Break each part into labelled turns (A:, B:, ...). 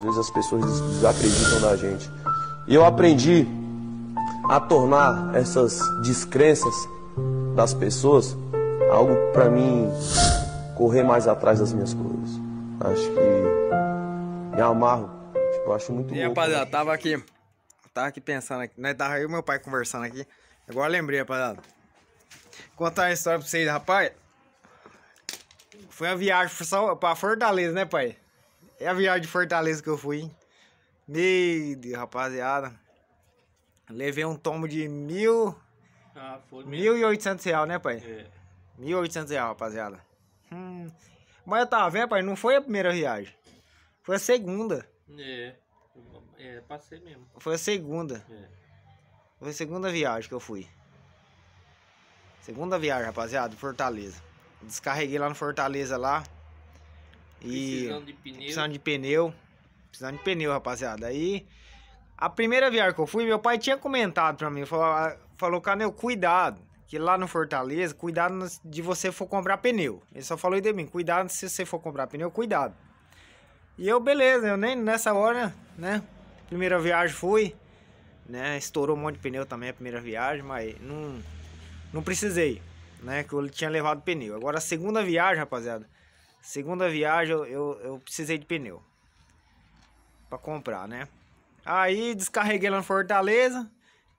A: Às vezes as pessoas desacreditam da gente. E eu aprendi a tornar essas descrenças das pessoas algo para mim correr mais atrás das minhas coisas. Acho que me amarro. Tipo, acho muito bom. rapaziada, né?
B: tava aqui. Tava aqui pensando aqui. Né? Tava eu e meu pai conversando aqui. Agora lembrei, rapaziada. Contar a história pra vocês, rapaz. Foi a viagem pra Fortaleza, né, pai? É a viagem de Fortaleza que eu fui. meio de rapaziada. Levei um tomo de mil. Ah, foi. Mil e oitocentos reais, né, pai? É. Mil e oitocentos reais, rapaziada. Hum. Mas eu tava vendo, pai, não foi a primeira viagem. Foi a segunda.
A: É. É, passei mesmo. Foi
B: a segunda. É. Foi a segunda viagem que eu fui. Segunda viagem, rapaziada, Fortaleza. Descarreguei lá no Fortaleza lá. Precisando de pneu. Precisando de pneu. Precisando de pneu, rapaziada. Aí, a primeira viagem que eu fui, meu pai tinha comentado pra mim. Falou, ah, falou Canel, cuidado. Que lá no Fortaleza, cuidado de você for comprar pneu. Ele só falou de mim, cuidado se você for comprar pneu, cuidado. E eu, beleza, eu nem nessa hora, né? Primeira viagem fui, né? Estourou um monte de pneu também a primeira viagem, mas não, não precisei, né? Que eu tinha levado pneu. Agora a segunda viagem, rapaziada, Segunda viagem eu, eu precisei de pneu para comprar, né? Aí descarreguei lá na Fortaleza,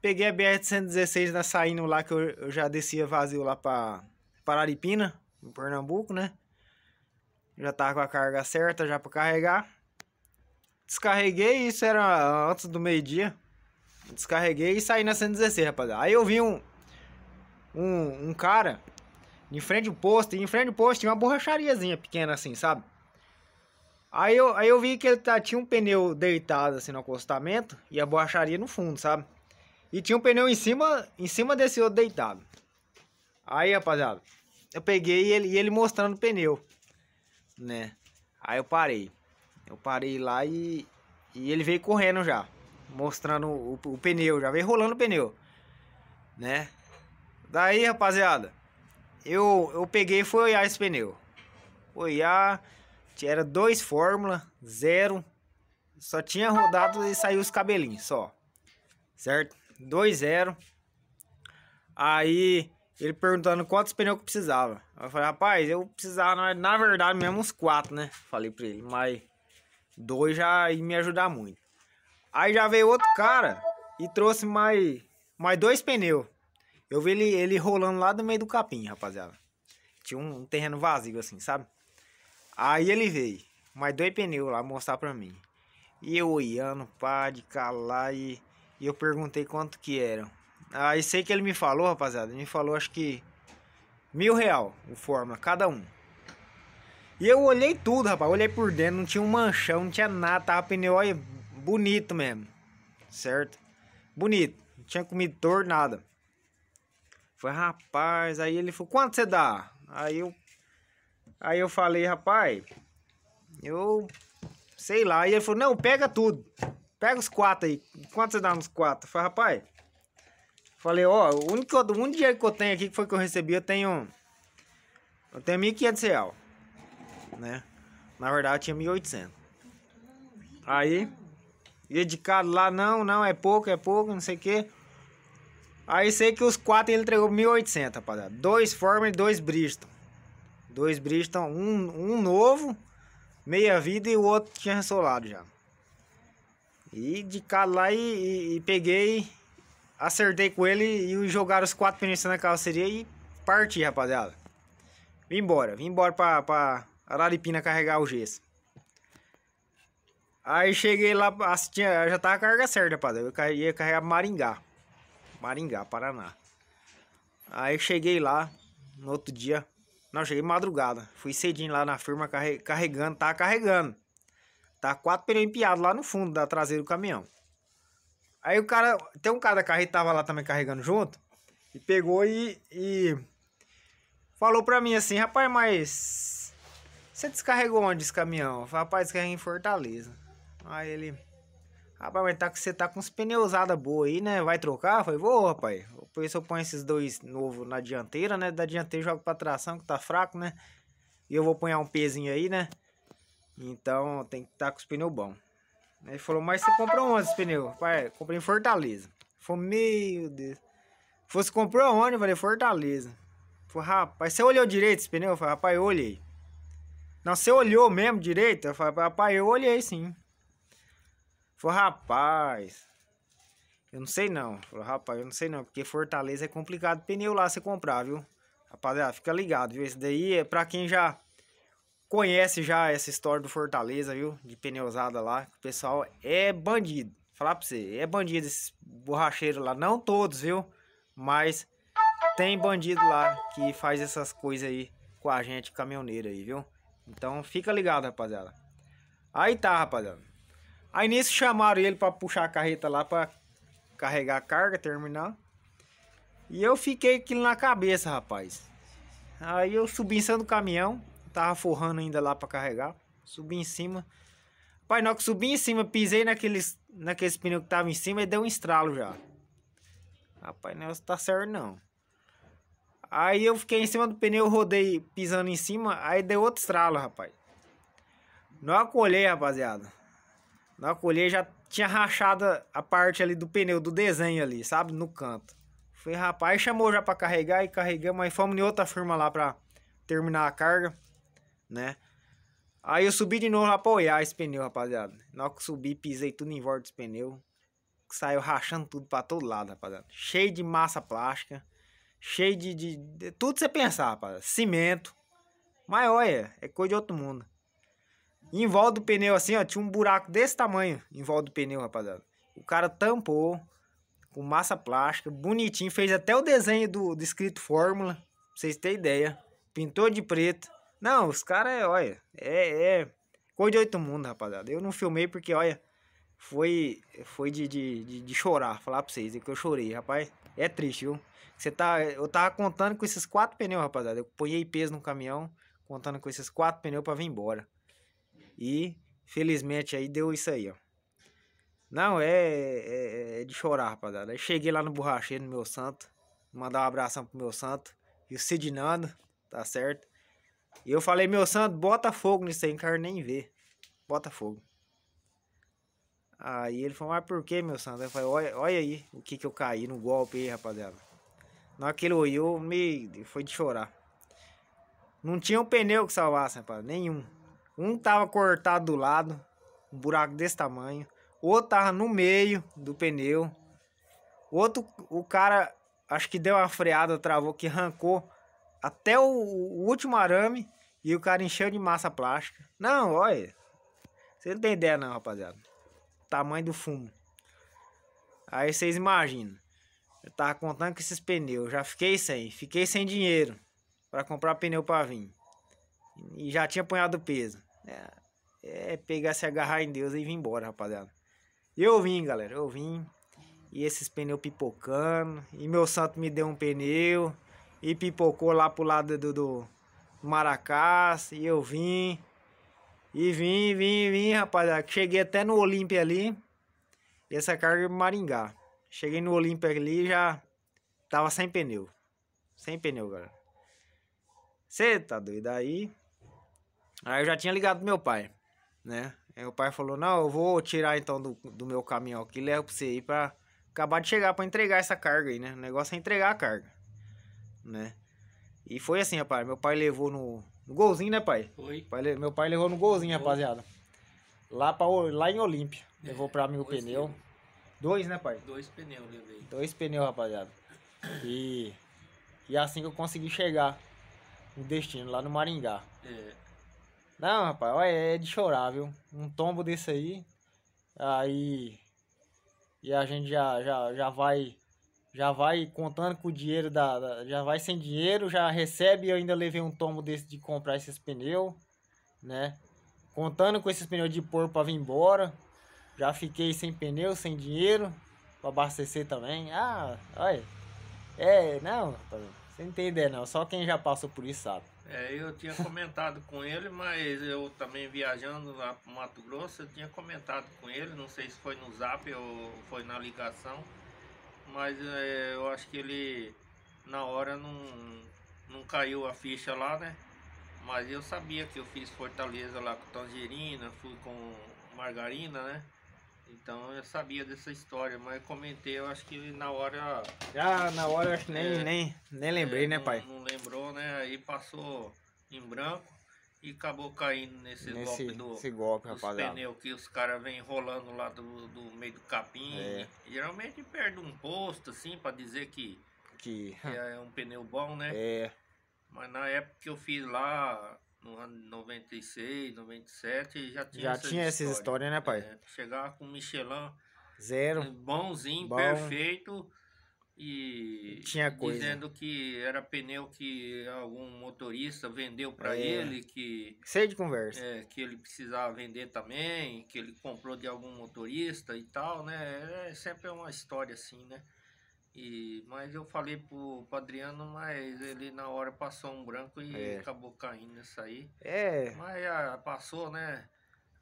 B: peguei a BR-116 na né, saindo lá que eu, eu já descia vazio lá para Pararipina, em Pernambuco, né? Já tava com a carga certa já para carregar. Descarreguei, isso era antes do meio-dia. Descarreguei e saí na 116, rapaziada. Aí eu vi um, um, um cara em frente ao posto, em frente ao posto tinha uma borrachariazinha pequena assim, sabe? Aí eu, aí eu vi que ele tá, tinha um pneu deitado assim no acostamento e a borracharia no fundo, sabe? E tinha um pneu em cima, em cima desse outro deitado. Aí, rapaziada, eu peguei e ele, e ele mostrando o pneu, né? Aí eu parei. Eu parei lá e, e ele veio correndo já, mostrando o, o pneu, já veio rolando o pneu, né? Daí, rapaziada, eu, eu peguei e fui olhar esse pneu. Olhar, era dois Fórmula, zero, só tinha rodado e saiu os cabelinhos só, certo? dois zero Aí ele perguntando quantos pneus que eu precisava. Eu falei, rapaz, eu precisava, na verdade, mesmo uns quatro, né? Falei pra ele, mas dois já ia me ajudar muito. Aí já veio outro cara e trouxe mais, mais dois pneus. Eu vi ele, ele rolando lá do meio do capim, rapaziada. Tinha um, um terreno vazio, assim, sabe? Aí ele veio, mais dois pneus lá mostrar pra mim. E eu olhando, pá, de calar e, e eu perguntei quanto que eram. Aí sei que ele me falou, rapaziada, ele me falou acho que mil real o Fórmula, cada um. E eu olhei tudo, rapaz, olhei por dentro, não tinha um manchão, não tinha nada, tava pneu olha, bonito mesmo, certo? Bonito, não tinha comido torto, nada. Foi, rapaz, aí ele falou, quanto você dá? Aí eu, aí eu falei, rapaz, eu sei lá. E ele falou, não, pega tudo. Pega os quatro aí. Quanto você dá nos quatro? Eu falei, rapaz, falei, ó, o único, o único dinheiro que eu tenho aqui, que foi que eu recebi, eu tenho, eu tenho 1.500 real, né? Na verdade, eu tinha 1.800. Aí, dedicado lá, não, não, é pouco, é pouco, não sei o quê. Aí sei que os quatro ele entregou 1.800, rapaziada. Dois Foreman e dois Bristol. Dois Bristol, um, um novo, meia vida e o outro tinha solado já. E de cá lá e, e, e, peguei, acertei com ele e jogaram os quatro pneus na carroceria e parti, rapaziada. Vim embora, vim embora pra, pra Araripina carregar o gesso. Aí cheguei lá, já tava a carga certa, rapaziada. Eu ia carregar Maringá. Maringá, Paraná. Aí eu cheguei lá no outro dia. Não, cheguei madrugada. Fui cedinho lá na firma carregando, tava carregando. Tá quatro pneus empiados lá no fundo da traseira do caminhão. Aí o cara, tem um cara da carreta tava lá também carregando junto e pegou e, e falou pra mim assim: "Rapaz, mas você descarregou onde esse caminhão?" Eu falei, "Rapaz, descarreguei é em Fortaleza". Aí ele Rapaz, mas tá, você tá com uns usados boa aí, né? Vai trocar? Foi, vou, rapaz. Por isso eu ponho esses dois novos na dianteira, né? Da dianteira jogo pra tração, que tá fraco, né? E eu vou pôr um pezinho aí, né? Então tem que estar tá com os pneus bons. Ele falou, mas você comprou onde esse pneu? Rapaz, comprei em Fortaleza. Falei, meu Deus. Fosse comprou onde? Eu falei, Fortaleza. Falei, rapaz, você olhou direito esse pneu? falei, rapaz, eu olhei. Não, você olhou mesmo direito? Eu falei, rapaz, eu olhei sim. Falou, rapaz, eu não sei não. Falou, rapaz, eu não sei não, porque Fortaleza é complicado pneu lá você comprar, viu? Rapaziada, fica ligado, viu? Esse daí é pra quem já conhece já essa história do Fortaleza, viu? De usada lá, o pessoal é bandido. Falar pra você, é bandido esses borracheiros lá. Não todos, viu? Mas tem bandido lá que faz essas coisas aí com a gente caminhoneira aí, viu? Então fica ligado, rapaziada. Aí tá, rapaziada. Aí nesse chamaram ele para puxar a carreta lá para carregar a carga, terminar. E eu fiquei aquilo na cabeça, rapaz. Aí eu subi em cima do caminhão, tava forrando ainda lá para carregar. Subi em cima. Pai, não que subi em cima, pisei naqueles, naqueles pneus que tava em cima e deu um estralo já. Rapaz, não tá certo não. Aí eu fiquei em cima do pneu, rodei pisando em cima, aí deu outro estralo, rapaz. Não acolhei, rapaziada. Na colher já tinha rachado a parte ali do pneu, do desenho ali, sabe? No canto. Foi rapaz, chamou já pra carregar e carregamos. Aí fomos em outra firma lá pra terminar a carga, né? Aí eu subi de novo lá pra olhar esse pneu, rapaziada. Na hora que subi, pisei tudo em volta desse pneu. Saiu rachando tudo pra todo lado, rapaziada. Cheio de massa plástica. Cheio de. de, de tudo você pensar, rapaziada. Cimento. Mas olha, é coisa de outro mundo. E em volta do pneu, assim, ó, tinha um buraco desse tamanho em volta do pneu, rapaziada. O cara tampou com massa plástica, bonitinho. Fez até o desenho do, do escrito Fórmula, pra vocês terem ideia. Pintou de preto. Não, os caras, olha, é, é coisa de oito mundo, rapaziada. Eu não filmei porque, olha, foi foi de, de, de, de chorar, falar pra vocês, é que eu chorei, rapaz. É triste, viu? Você tá, eu tava contando com esses quatro pneus, rapaziada. Eu ponhei peso no caminhão, contando com esses quatro pneus para vir embora. E felizmente aí deu isso aí, ó. Não, é, é, é de chorar, rapaziada. Aí cheguei lá no borracheiro, no meu santo. Mandar um abração pro meu santo. E o Sidinando, tá certo? E eu falei, meu santo, bota fogo nisso aí, não quero nem ver. Bota fogo. Aí ele falou, mas por que, meu santo? Eu falei, olha, olha aí o que que eu caí no golpe aí, rapaziada. não aquele que me... foi de chorar. Não tinha um pneu que salvasse, rapaz, nenhum. Um tava cortado do lado, um buraco desse tamanho. O outro tava no meio do pneu. O outro, o cara, acho que deu uma freada, travou, que arrancou até o, o último arame e o cara encheu de massa plástica. Não, olha. Você não tem ideia não, rapaziada. Tamanho do fumo. Aí vocês imaginam. Eu tava contando com esses pneus. Já fiquei sem. Fiquei sem dinheiro para comprar pneu para vir. E já tinha apanhado peso. É, é pegar, se agarrar em Deus e vir embora, rapaziada. Eu vim, galera, eu vim. E esses pneus pipocando. E meu santo me deu um pneu. E pipocou lá pro lado do, do Maracás. E eu vim. E vim, vim, vim, rapaziada. Cheguei até no Olímpia ali. E essa carga é Maringá. Cheguei no Olímpia ali e já tava sem pneu. Sem pneu, galera. Você tá doido aí? Aí eu já tinha ligado pro meu pai, né? Aí o pai falou, não, eu vou tirar então do, do meu caminhão aqui, levo pra você ir pra acabar de chegar, pra entregar essa carga aí, né? O negócio é entregar a carga, né? E foi assim, rapaz, meu pai levou no, no golzinho, né, pai? Foi. meu pai levou no golzinho, foi. rapaziada. Lá, pra, lá em Olímpia, é, levou pra mim o pneu. Dois, né, pai? Dois pneus levei. Dois pneus, rapaziada. E, e é assim que eu consegui chegar no destino, lá no Maringá. É. Não, rapaz, olha, é de chorar, viu? Um tombo desse aí. Aí. E a gente já, já, já vai. Já vai contando com o dinheiro da, da Já vai sem dinheiro, já recebe e eu ainda levei um tombo desse de comprar esses pneus, né? Contando com esses pneus de porco pra vir embora. Já fiquei sem pneu, sem dinheiro. Pra abastecer também. Ah, olha. É, não, você não tem ideia não. Só quem já passou por isso sabe.
A: É, eu tinha comentado com ele, mas eu também viajando lá para Mato Grosso, eu tinha comentado com ele, não sei se foi no zap ou foi na ligação, mas é, eu acho que ele na hora não, não caiu a ficha lá, né? Mas eu sabia que eu fiz Fortaleza lá com Tangerina, fui com Margarina, né? Então eu sabia dessa história, mas comentei, eu acho que na hora. Ah, na hora eu acho que nem, é, nem, nem lembrei, é, né, pai? Não, lembrou, né? Aí passou em branco e acabou caindo nesse, nesse golpe do. Esse golpe, rapaziada. pneu que os caras vêm rolando lá do, do meio do capim. É. Geralmente perde um posto, assim, pra dizer que, que... que é um pneu bom, né? É. Mas na época que eu fiz lá, no ano 96, 97, já tinha Já essas tinha essas histórias, né, pai? É, chegava com Michelin.
B: Zero. Bonzinho, bom.
A: perfeito. E
B: tinha coisa. dizendo
A: que era pneu que algum motorista vendeu para é. ele, que sei de conversa, é, que ele precisava vender também, que ele comprou de algum motorista e tal, né? É sempre é uma história assim, né? E, mas eu falei pro, pro Adriano, mas ele na hora passou um branco e é. acabou caindo isso aí. É. Mas ah, passou, né?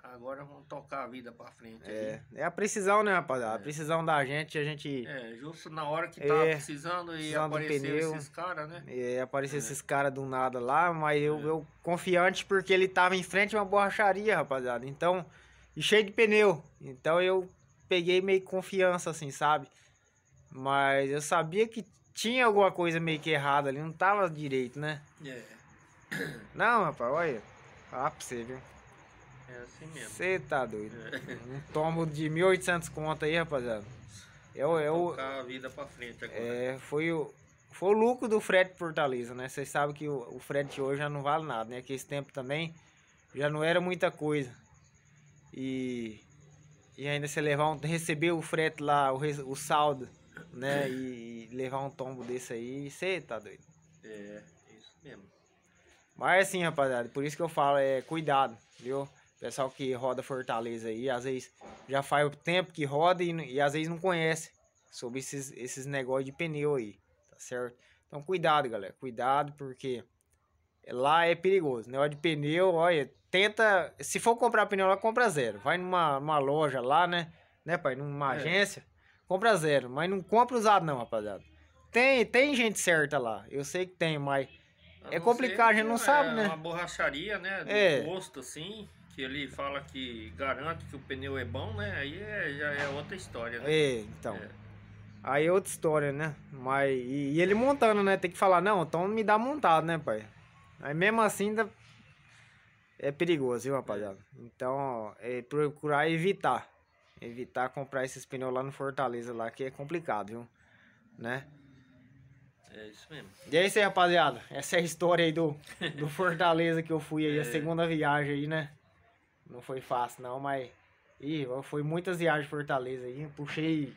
A: Agora vamos tocar a vida pra frente. É,
B: aí. é a precisão, né, rapaziada? É. A precisão da gente, a gente. É, justo na hora que tava tá é. precisando e apareceu esses caras, né? É, apareceu é. esses caras do nada lá, mas eu, é. eu confiante porque ele tava em frente a uma borracharia, rapaziada. Então, e cheio de pneu. Então eu peguei meio confiança, assim, sabe? Mas eu sabia que tinha alguma coisa meio que errada ali, não tava direito, né? É. Não, rapaz, olha. Ah, pra você, viu?
A: É assim mesmo. Você
B: tá doido. É. Um tombo de 1.800 conto aí, rapaziada. É o. É o a
A: vida pra frente agora. É,
B: foi o. Foi o lucro do frete Fortaleza, né? Vocês sabem que o, o frete hoje já não vale nada, né? Que esse tempo também já não era muita coisa. E, e ainda você levar um, receber o frete lá, o, o saldo né? E levar um tombo desse aí, você tá doido. É, é, isso mesmo. Mas assim, rapaziada, por isso que eu falo, é cuidado, viu? Pessoal que roda Fortaleza aí, às vezes já faz o tempo que roda e, e às vezes não conhece sobre esses, esses negócios de pneu aí, tá certo? Então cuidado, galera, cuidado porque lá é perigoso. Negócio de pneu, olha, tenta. Se for comprar pneu lá, compra zero. Vai numa, numa loja lá, né? Né, pai? Numa é. agência. Compra zero, mas não compra usado não, rapaziada. Tem, tem gente certa lá, eu sei que tem, mas é complicado, a gente não é sabe, né? É uma
A: borracharia, né, do é. posto assim, que ele fala que garante que o pneu é bom, né, aí é, já é outra história, né? É,
B: então... É. Aí é outra história, né? Mas. E, e, ele montando, né? Tem que falar, não, então me dá montado, né, pai? Aí mesmo assim ainda é perigoso, viu, rapaziada? Então, é procurar evitar evitar comprar esses pneus lá no Fortaleza lá, que é complicado, viu? Né? É isso mesmo. E é isso aí, rapaziada. Essa é a história aí do, do Fortaleza que eu fui aí, é. a segunda viagem aí, né? Não foi fácil não, mas... Ih, foi muitas viagens Fortaleza aí. Puxei...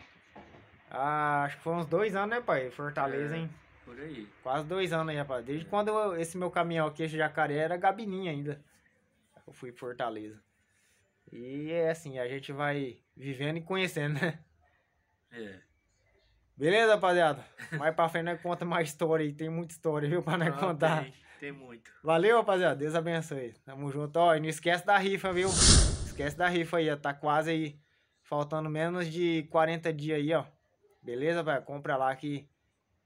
B: Ah, acho que foi uns dois anos, né, pai? Fortaleza, é, hein? Por aí. Quase dois anos aí, rapaz. Desde é. quando eu, esse meu caminhão aqui, esse jacaré, era gabininha ainda. Eu fui Fortaleza. E é assim, a gente vai vivendo e conhecendo, né? É. Beleza, rapaziada? Mais pra frente né? conta mais história aí. Tem muita história, viu? Pra nós contar. Tem, tem muito. Valeu, rapaziada. Deus abençoe. Tamo junto. Ó, e não esquece da rifa, viu? Esquece da rifa aí, ó. Tá quase aí. Faltando menos de 40 dias aí, ó. Beleza, rapaziada? Compra lá que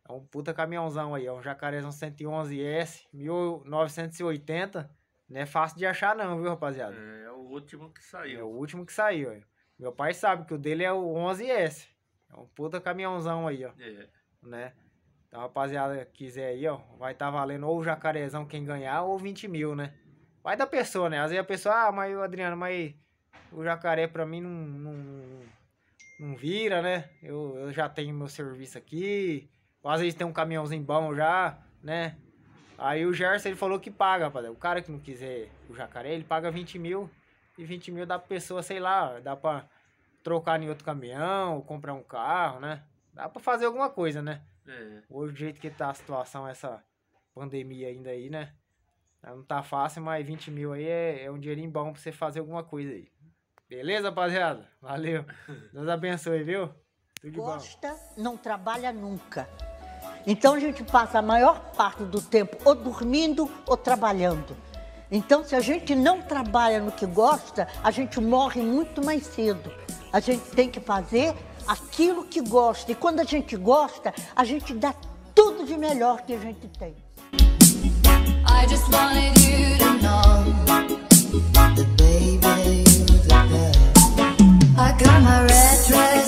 B: é um puta caminhãozão aí, ó. Um jacarezão 111S, 1980. Não é fácil de achar não, viu, rapaziada? É, último que saiu. É o último que saiu. Aí. É. Meu pai sabe que o dele é o 11S. É um puta caminhãozão aí, ó. É. Né? Então, rapaziada, quiser aí, ó, vai estar tá valendo ou o jacarezão quem ganhar ou 20 mil, né? Vai da pessoa, né? Às vezes a pessoa, ah, mas o Adriano, mas o jacaré pra mim não, não, não vira, né? Eu, eu já tenho meu serviço aqui. Ou às vezes tem um caminhãozinho bom já, né? Aí o Gerson, ele falou que paga, rapaziada. O cara que não quiser o jacaré, ele paga 20 mil. E 20 mil dá pra pessoa, sei lá, dá pra trocar em outro caminhão, comprar um carro, né? Dá pra fazer alguma coisa, né? É. Hoje, do jeito que tá a situação, essa pandemia ainda aí, né? Não tá fácil, mas 20 mil aí é, é um dinheirinho bom pra você fazer alguma coisa aí. Beleza, rapaziada? Valeu. Deus abençoe, viu? Tudo Gosta,
A: não trabalha nunca. Então a gente passa a maior parte do tempo ou dormindo ou trabalhando. Então, se a gente não trabalha no que gosta, a gente morre muito mais cedo. A gente tem que fazer aquilo que gosta. E quando a gente gosta, a gente dá tudo de melhor que a gente tem. I just wanted you to know baby, I got my red dress.